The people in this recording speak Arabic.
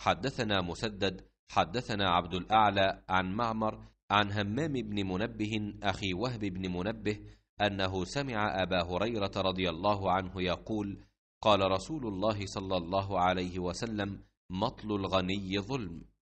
حدثنا مسدد حدثنا عبد الاعلى عن معمر عن همام بن منبه اخي وهب بن منبه انه سمع ابا هريره رضي الله عنه يقول قال رسول الله صلى الله عليه وسلم مطل الغني ظلم